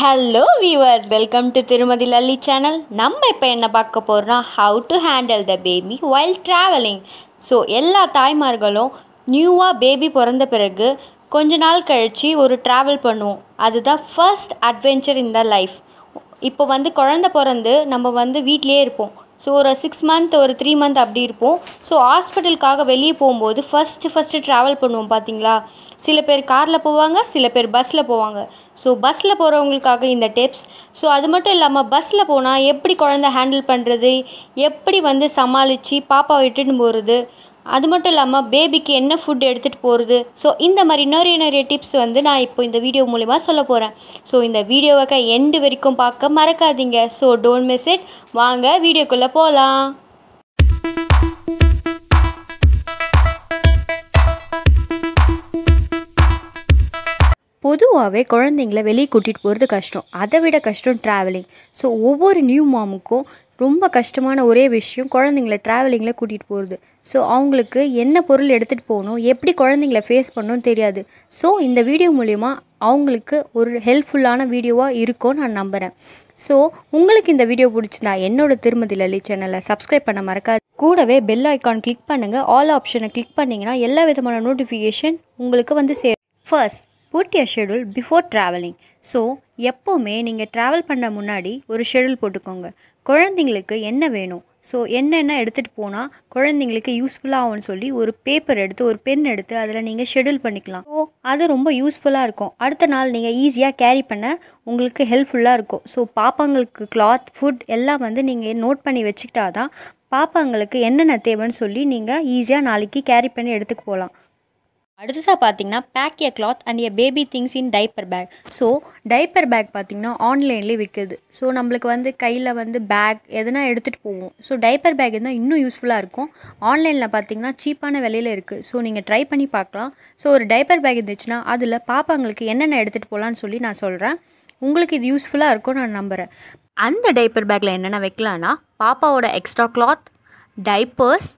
hello viewers welcome to திருமதி Lalli channel நம்ம இப்போ என்ன பார்க்க போகிறோன்னா how to handle the baby while travelling so எல்லா தாய்மார்களும் நியூவாக பேபி பிறந்த பிறகு கொஞ்ச நாள் கழித்து ஒரு ட்ராவல் பண்ணுவோம் அதுதான் first adventure in the life இப்போ வந்து குழந்த பிறந்து நம்ம வந்து வீட்லேயே இருப்போம் ஸோ ஒரு சிக்ஸ் மந்த் ஒரு த்ரீ மந்த் அப்படி இருப்போம் ஸோ ஹாஸ்பிட்டலுக்காக வெளியே போகும்போது ஃபஸ்ட்டு ஃபஸ்ட்டு ட்ராவல் பண்ணுவோம் பார்த்தீங்களா சில பேர் காரில் போவாங்க சில பேர் பஸ்ஸில் போவாங்க ஸோ பஸ்ஸில் போகிறவங்களுக்காக இந்த டிப்ஸ் ஸோ அது மட்டும் இல்லாமல் பஸ்ஸில் போனால் எப்படி குழந்த ஹேண்டில் பண்ணுறது எப்படி வந்து சமாளித்து பாப்பாவை இட்டுன்னு போகிறது அது மட்டும் இல்லாமல் பேபிக்கு என்ன ஃபுட் எடுத்துகிட்டு போகிறது ஸோ இந்த மாதிரி இன்னொரு நிறைய டிப்ஸ் வந்து நான் இப்போ இந்த வீடியோ மூலிமா சொல்ல போகிறேன் ஸோ இந்த வீடியோவை எண்டு வரைக்கும் பார்க்க மறக்காதீங்க ஸோ டோன்ட் மிஸ் இட் வாங்க வீடியோக்குள்ளே போகலாம் பொதுவாகவே குழந்தைங்கள வெளியே கூட்டிகிட்டு போகிறது கஷ்டம் அதை விட கஷ்டம் ட்ராவலிங் ஸோ ஒவ்வொரு நியூ மாமுக்கும் ரொம்ப கஷ்டமான ஒரே விஷயம் குழந்தைங்கள ட்ராவலிங்கில் கூட்டிகிட்டு போகிறது ஸோ அவங்களுக்கு என்ன பொருள் எடுத்துகிட்டு போகணும் எப்படி குழந்தைங்கள ஃபேஸ் பண்ணணும்னு தெரியாது ஸோ இந்த வீடியோ மூலிமா அவங்களுக்கு ஒரு ஹெல்ப்ஃபுல்லான வீடியோவாக இருக்கும்னு நான் நம்புகிறேன் ஸோ உங்களுக்கு இந்த வீடியோ பிடிச்சிருந்தா என்னோடய திருமதி லலி சேனலை சப்ஸ்கிரைப் பண்ண மறக்காது கூடவே பெல் ஐக்கான் கிளிக் பண்ணுங்கள் ஆல் ஆப்ஷனை கிளிக் பண்ணிங்கன்னா எல்லா விதமான நோட்டிஃபிகேஷன் உங்களுக்கு வந்து சேரும் ஃபர்ஸ்ட் போட்டிய ஷெடியூல் பிஃபோர் ட்ராவலிங் ஸோ எப்போவுமே நீங்கள் ட்ராவல் பண்ண முன்னாடி ஒரு ஷெடியூல் போட்டுக்கோங்க குழந்தைங்களுக்கு என்ன வேணும் ஸோ என்னென்ன எடுத்துகிட்டு போனால் குழந்தைங்களுக்கு யூஸ்ஃபுல்லாக சொல்லி ஒரு பேப்பர் எடுத்து ஒரு பென் எடுத்து அதில் நீங்கள் ஷெடியூல் பண்ணிக்கலாம் ஸோ அது ரொம்ப யூஸ்ஃபுல்லாக இருக்கும் அடுத்த நாள் நீங்கள் ஈஸியாக கேரி பண்ண உங்களுக்கு ஹெல்ப்ஃபுல்லாக இருக்கும் ஸோ பாப்பாங்களுக்கு கிளாத் ஃபுட் எல்லாம் வந்து நீங்கள் நோட் பண்ணி வச்சுக்கிட்டா தான் பாப்பாங்களுக்கு என்னென்ன தேவைன்னு சொல்லி நீங்கள் ஈஸியாக நாளைக்கு கேரி பண்ணி எடுத்துக்கு போகலாம் அடுத்ததாக பார்த்தீங்கன்னா bag a cloth and a baby things in diaper bag so diaper bag பார்த்திங்கன்னா ஆன்லைன்லேயே விற்குது ஸோ நம்மளுக்கு வந்து கையில் வந்து பேக் எதனா எடுத்துகிட்டு போவோம் ஸோ டைப்பர் பேக் இருந்தால் இன்னும் யூஸ்ஃபுல்லாக இருக்கும் ஆன்லைனில் பார்த்திங்கன்னா சீப்பான விலையில் இருக்குது ஸோ நீங்கள் ட்ரை பண்ணி பார்க்கலாம் ஸோ ஒரு டைப்பர் பேக் இருந்துச்சுன்னா அதில் பாப்பாங்களுக்கு என்னென்ன எடுத்துகிட்டு போகலான்னு சொல்லி நான் சொல்கிறேன் உங்களுக்கு இது யூஸ்ஃபுல்லாக இருக்கும்னு நான் நம்புகிறேன் அந்த டைப்பர் பேக்கில் என்னென்ன வைக்கலான்னா பாப்பாவோட extra cloth diapers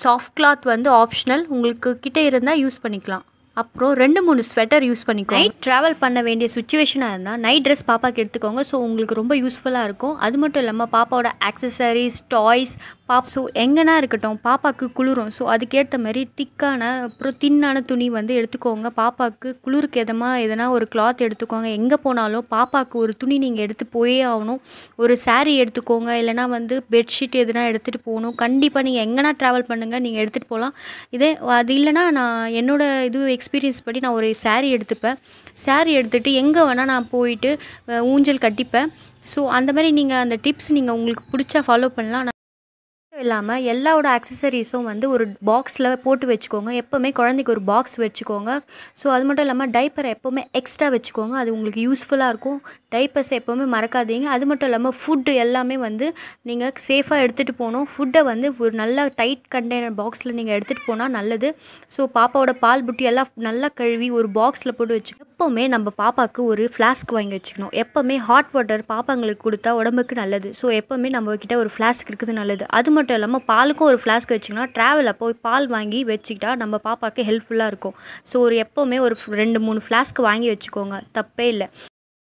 soft cloth வந்து ஆப்ஷனல் உங்களுக்கு கிட்டே இருந்தால் யூஸ் பண்ணிக்கலாம் அப்புறம் ரெண்டு மூணு ஸ்வெட்டர் யூஸ் பண்ணிக்கோ நைட் ட்ராவல் பண்ண வேண்டிய சுச்சுவேஷனாக இருந்தால் நைட் ட்ரெஸ் பாப்பாவுக்கு எடுத்துக்கோங்க ஸோ உங்களுக்கு ரொம்ப யூஸ்ஃபுல்லாக இருக்கும் அது மட்டும் இல்லாமல் பாப்பாவோட ஆக்சசரிஸ் டாய்ஸ் பாப் ஸோ எங்கன்னா இருக்கட்டும் பாப்பாவுக்கு குளிரும் ஸோ அதுக்கேற்ற மாதிரி திக்கான அப்புறம் தின்னான துணி வந்து எடுத்துக்கோங்க பாப்பாவுக்கு குளிருக்கு எதமாக எதனா ஒரு கிளாத் எடுத்துக்கோங்க எங்கே போனாலும் பாப்பாவுக்கு ஒரு துணி நீங்கள் எடுத்து போயே ஆகணும் ஒரு சாரீ எடுத்துக்கோங்க இல்லைனா வந்து பெட்ஷீட் எதுனா எடுத்துகிட்டு போகணும் கண்டிப்பாக நீங்கள் எங்கன்னா ட்ராவல் பண்ணுங்கள் நீங்கள் எடுத்துகிட்டு போகலாம் இதே அது இல்லைனா நான் என்னோடய இது எக்ஸ்பீரியன்ஸ் படி நான் ஒரு சாரீ எடுத்துப்பேன் சாரீ எடுத்துகிட்டு எங்கே வேணால் நான் போயிட்டு ஊஞ்சல் கட்டிப்பேன் ஸோ அந்த மாதிரி நீங்கள் அந்த டிப்ஸ் நீங்கள் உங்களுக்கு பிடிச்சா ஃபாலோ பண்ணலாம் இல்லாமல் எல்லாவோட ஆக்சசரிஸும் வந்து ஒரு பாக்ஸில் போட்டு வச்சுக்கோங்க எப்போவுமே குழந்தைக்கு ஒரு பாக்ஸ் வச்சுக்கோங்க ஸோ அது மட்டும் இல்லாமல் டைப்பரை எப்போவுமே எக்ஸ்ட்ரா வச்சுக்கோங்க அது உங்களுக்கு யூஸ்ஃபுல்லாக இருக்கும் டைப்பர்ஸ் எப்போவுமே மறக்காதீங்க அது மட்டும் இல்லாமல் ஃபுட்டு எல்லாமே வந்து நீங்கள் சேஃபாக எடுத்துகிட்டு போகணும் ஃபுட்டை வந்து ஒரு நல்ல டைட் கண்டெய்னர் பாக்ஸில் நீங்கள் எடுத்துகிட்டு போனால் நல்லது ஸோ பாப்பாவோட பால் புட்டி எல்லாம் நல்லா கழுவி ஒரு பாக்ஸில் போட்டு வச்சுக்கோங்க எப்போவுமே நம்ம பாப்பாவுக்கு ஒரு ஃப்ளாஸ்க் வாங்கி வச்சுக்கணும் எப்போவுமே ஹாட் வாட்டர் பாப்பாங்களுக்கு கொடுத்தா உடம்புக்கு நல்லது ஸோ எப்போவுமே கிட்ட ஒரு ஃப்ளாஸ்க் இருக்குது நல்லது அது மட்டும் இல்லாமல் பாலுக்கும் ஒரு ஃப்ளாஸ்க் வச்சுக்கணும் ட்ராவல் அப்போ பால் வாங்கி வச்சுக்கிட்டா நம்ம பாப்பாவுக்கு ஹெல்ப்ஃபுல்லாக இருக்கும் ஸோ ஒரு எப்போவுமே ஒரு ரெண்டு மூணு ஃப்ளாஸ்க் வாங்கி வச்சுக்கோங்க தப்பே இல்லை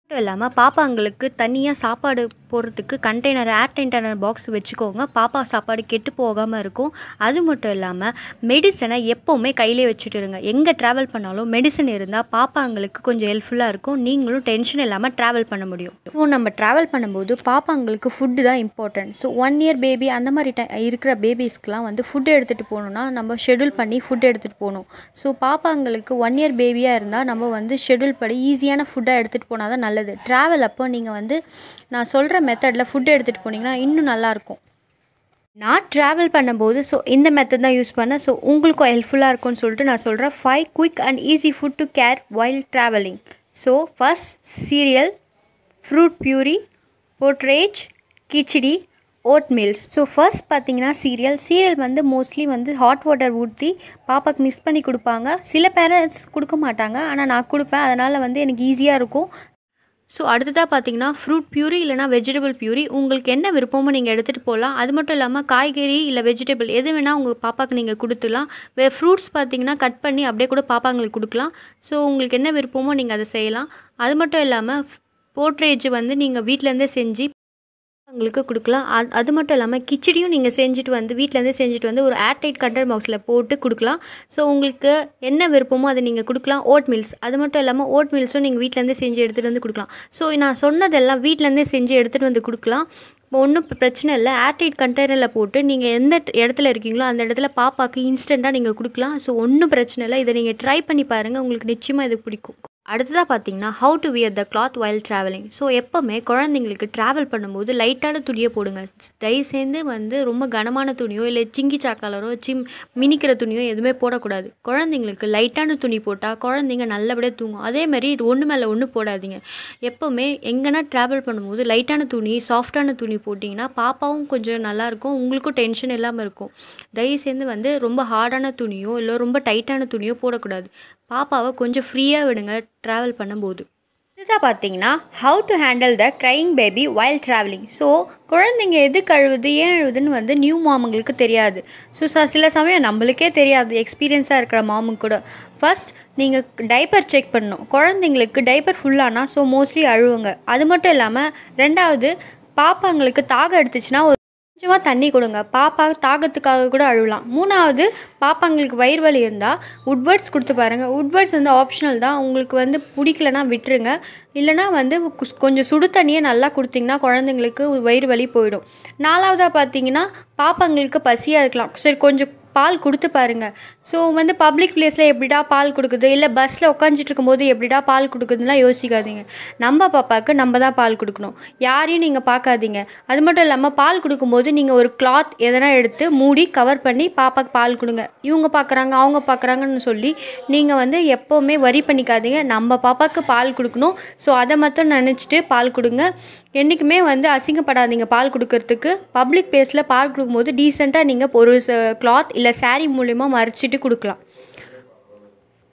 மட்டும் இல்லாமல் பாப்பாங்களுக்கு தனியாக சாப்பாடு போடுறதுக்கு கண்டெய்னர் ஏர் கண்டெய்னர் பாக்ஸ் வச்சுக்கோங்க பாப்பா சாப்பாடு கெட்டு போகாமல் இருக்கும் அது மட்டும் இல்லாமல் மெடிசனை எப்போவுமே கையிலே வச்சுட்டு இருங்க எங்கே ட்ராவல் பண்ணாலும் மெடிசன் இருந்தால் பாப்பாங்களுக்கு கொஞ்சம் ஹெல்ப்ஃபுல்லாக இருக்கும் நீங்களும் டென்ஷன் இல்லாமல் ட்ராவல் பண்ண முடியும் ஸோ நம்ம ட்ராவல் பண்ணும்போது பாப்பாங்களுக்கு ஃபுட்டு தான் important so one year baby அந்த மாதிரி டை இருக்கிற பேபிஸ்க்குலாம் வந்து ஃபுட்டு எடுத்துகிட்டு போகணுன்னா நம்ம ஷெடியூல் பண்ணி ஃபுட் எடுத்துகிட்டு போகணும் ஸோ பாப்பாங்களுக்கு ஒன் இயர் பேபியாக இருந்தால் நம்ம வந்து ஷெடியூல் படி ஈஸியான ஃபுட்டாக எடுத்துகிட்டு போனால் தான் நல்லா நல்லது ட்ராவல் அப்போ நீங்கள் வந்து நான் சொல்கிற மெத்தடில் ஃபுட் எடுத்துகிட்டு போனீங்கன்னா இன்னும் நல்லாயிருக்கும் நான் ட்ராவல் பண்ணும்போது ஸோ இந்த மெத்தட் தான் யூஸ் பண்ணேன் ஸோ உங்களுக்கும் ஹெல்ப்ஃபுல்லாக இருக்கும்னு சொல்லிட்டு நான் சொல்கிறேன் five quick and easy food to carry while travelling so first cereal fruit puree porridge khichdi oat meals so first பார்த்தீங்கன்னா சீரியல் சீரியல் வந்து மோஸ்ட்லி வந்து ஹாட் வாட்டர் ஊற்றி பாப்பாக்கு மிஸ் பண்ணி கொடுப்பாங்க சில பேரண்ட்ஸ் கொடுக்க மாட்டாங்க ஆனால் நான் கொடுப்பேன் அதனால் வந்து எனக்கு ஈஸியாக இருக்கும் ஸோ அடுத்ததாக பார்த்தீங்கன்னா ஃப்ரூட் பியூரி இல்லைனா வெஜிடபிள் பியூரி உங்களுக்கு என்ன விருப்பமோ நீங்கள் எடுத்துகிட்டு போகலாம் அது மட்டும் இல்லாமல் காய்கறி இல்லை வெஜிடபிள் எது வேணால் உங்கள் பாப்பாவுக்கு நீங்கள் கொடுத்துலாம் வே ஃப்ரூட்ஸ் பார்த்தீங்கன்னா கட் பண்ணி அப்படியே கூட பாப்பாங்களுக்கு கொடுக்கலாம் ஸோ உங்களுக்கு என்ன விருப்பமோ நீங்கள் அதை செய்யலாம் அது மட்டும் இல்லாமல் போர்ட்ரேஜ் வந்து நீங்கள் வீட்டிலேருந்தே செஞ்சு அவங்களுக்கு கொடுக்கலாம் அது மட்டும் இல்லாமல் கிச்சடியும் நீங்கள் செஞ்சுட்டு வந்து வீட்டிலேருந்து செஞ்சுட்டு வந்து ஒரு ஏர்டைட் கண்டர் பாக்ஸில் போட்டு கொடுக்கலாம் ஸோ உங்களுக்கு என்ன விருப்பமோ அதை நீங்கள் கொடுக்கலாம் ஓட் மில்ஸ் அது மட்டும் இல்லாமல் ஓட் மில்ஸும் நீங்கள் வீட்டிலேருந்து செஞ்சு எடுத்துகிட்டு வந்து கொடுக்கலாம் ஸோ நான் சொன்னதெல்லாம் வீட்டிலேருந்தே செஞ்சு எடுத்துகிட்டு வந்து கொடுக்கலாம் ஒன்றும் பிரச்சனை இல்லை ஏர்டைட் கண்டெய்னரில் போட்டு நீங்கள் எந்த இடத்துல இருக்கீங்களோ அந்த இடத்துல பாப்பாவுக்கு இன்ஸ்டண்ட்டாக நீங்கள் கொடுக்கலாம் ஸோ ஒன்றும் பிரச்சனை இல்லை இதை நீங்கள் ட்ரை பண்ணி பாருங்கள் உங்களுக்கு நிச்சயமாக இது பிடிக்கும் அடுத்ததாக பார்த்தீங்கன்னா how to wear the cloth while travelling so எப்போவுமே குழந்தைங்களுக்கு ட்ராவல் பண்ணும்போது லைட்டான துணியை போடுங்க தயவுசேர்ந்து வந்து ரொம்ப கனமான துணியோ இல்லை சிங்கி சாக்காலரோ சிம் மினிக்கிற துணியோ எதுவுமே போடக்கூடாது குழந்தைங்களுக்கு லைட்டான துணி போட்டால் குழந்தைங்க நல்லபடியாக தூங்கும் அதேமாதிரி ஒன்று மேலே ஒன்று போடாதீங்க எப்போவுமே எங்கன்னா ட்ராவல் பண்ணும்போது லைட்டான துணி சாஃப்டான துணி போட்டிங்கன்னா பாப்பாவும் கொஞ்சம் நல்லாயிருக்கும் உங்களுக்கும் டென்ஷன் இல்லாமல் இருக்கும் தயவுசேர்ந்து வந்து ரொம்ப ஹார்டான துணியோ இல்லை ரொம்ப டைட்டான துணியோ போடக்கூடாது பாப்பாவை கொஞ்சம் ஃப்ரீயாக விடுங்க ட்ராவல் பண்ணும்போது அடுத்ததாக பார்த்தீங்கன்னா how to handle the crying baby while travelling so குழந்தைங்க எது கழுவுது ஏன் அழுவுதுன்னு வந்து நியூ மாமுங்களுக்கு தெரியாது ஸோ சில சமயம் நம்மளுக்கே தெரியாது எக்ஸ்பீரியன்ஸாக இருக்கிற மாமுங்க கூட ஃபஸ்ட் நீங்கள் டைப்பர் செக் பண்ணணும் குழந்தைங்களுக்கு டைப்பர் ஃபுல்லானா ஸோ மோஸ்ட்லி அழுவுங்க அது மட்டும் இல்லாமல் ரெண்டாவது பாப்பாங்களுக்கு தாக எடுத்துச்சுன்னா கொஞ்சமாக தண்ணி கொடுங்க பாப்பா தாகத்துக்காக கூட அழுகலாம் மூணாவது பாப்பாங்களுக்கு வயிறு வலி இருந்தால் உட்வர்ட்ஸ் கொடுத்து பாருங்கள் உட்வர்ட்ஸ் வந்து ஆப்ஷனல் தான் உங்களுக்கு வந்து பிடிக்கலனா விட்டுருங்க இல்லைனா வந்து கொஞ்சம் சுடு தண்ணியை நல்லா கொடுத்தீங்கன்னா குழந்தைங்களுக்கு வயிறு வலி போயிடும் நாலாவதாக பார்த்தீங்கன்னா பாப்பாங்களுக்கு பசியாக இருக்கலாம் சரி கொஞ்சம் பால் கொடுத்து பாருங்கள் ஸோ வந்து பப்ளிக் பிளேஸில் எப்படிடா பால் கொடுக்குது இல்லை பஸ்ஸில் உட்காந்துட்டு இருக்கும்போது எப்படிடா பால் கொடுக்குதுலாம் யோசிக்காதீங்க நம்ம பாப்பாவுக்கு நம்ம தான் பால் கொடுக்கணும் யாரையும் நீங்கள் பார்க்காதீங்க அது மட்டும் இல்லாமல் பால் கொடுக்கும்போது நீங்கள் ஒரு கிளாத் எதனா எடுத்து மூடி கவர் பண்ணி பாப்பாவுக்கு பால் கொடுங்க இவங்க பார்க்குறாங்க அவங்க பார்க்குறாங்கன்னு சொல்லி நீங்கள் வந்து எப்போவுமே வரி பண்ணிக்காதீங்க நம்ம பாப்பாவுக்கு பால் கொடுக்கணும் ஸோ அதை மட்டும் நினச்சிட்டு பால் கொடுங்க என்றைக்குமே வந்து அசிங்கப்படாதீங்க பால் கொடுக்கறதுக்கு பப்ளிக் பிளேஸில் பால் கொடுக்கும்போது டீசெண்டாக நீங்கள் ஒரு கிளாத் இல்லை சாரீ மூலிமா மறைச்சிட்டு கொடுக்கலாம்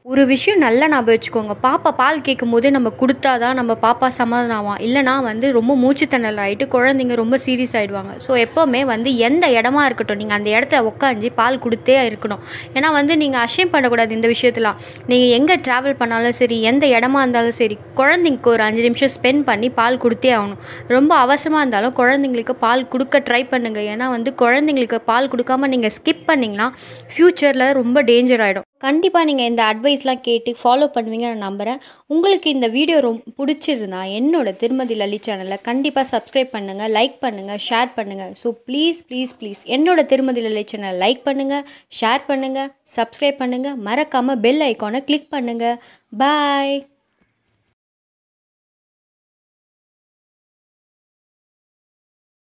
ஒரு விஷயம் நல்லா ஞாபகம் வச்சுக்கோங்க பாப்பா பால் கேட்கும் போது நம்ம கொடுத்தா தான் நம்ம பாப்பா சமாதானம் இல்லைன்னா இல்லைனா வந்து ரொம்ப மூச்சுத்தணல் ஆகிட்டு குழந்தைங்க ரொம்ப சீரியஸ் ஆகிடுவாங்க ஸோ எப்போவுமே வந்து எந்த இடமா இருக்கட்டும் நீங்கள் அந்த இடத்துல உட்காந்து பால் கொடுத்தே இருக்கணும் ஏன்னா வந்து நீங்கள் அஷயம் பண்ணக்கூடாது இந்த விஷயத்தெலாம் நீங்கள் எங்கே ட்ராவல் பண்ணாலும் சரி எந்த இடமா இருந்தாலும் சரி குழந்தைங்களுக்கு ஒரு அஞ்சு நிமிஷம் ஸ்பெண்ட் பண்ணி பால் கொடுத்தே ஆகணும் ரொம்ப அவசரமாக இருந்தாலும் குழந்தைங்களுக்கு பால் கொடுக்க ட்ரை பண்ணுங்கள் ஏன்னா வந்து குழந்தைங்களுக்கு பால் கொடுக்காமல் நீங்கள் ஸ்கிப் பண்ணிங்கன்னா ஃப்யூச்சரில் ரொம்ப டேஞ்சர் ஆகிடும் கண்டிப்பாக நீங்கள் இந்த அட்வைஸ்லாம் கேட்டு ஃபாலோ பண்ணுவீங்க நான் நம்புகிறேன் உங்களுக்கு இந்த வீடியோ ரொம்ப பிடிச்சிருந்தா என்னோடய திருமதி லலி சேனலை கண்டிப்பாக சப்ஸ்கிரைப் பண்ணுங்கள் லைக் பண்ணுங்கள் ஷேர் பண்ணுங்கள் ஸோ ப்ளீஸ் ப்ளீஸ் ப்ளீஸ் என்னோடய திருமதி லலி சேனலை லைக் பண்ணுங்கள் ஷேர் பண்ணுங்கள் சப்ஸ்கிரைப் பண்ணுங்கள் மறக்காமல் பெல் ஐக்கானை கிளிக் பண்ணுங்கள் பாய்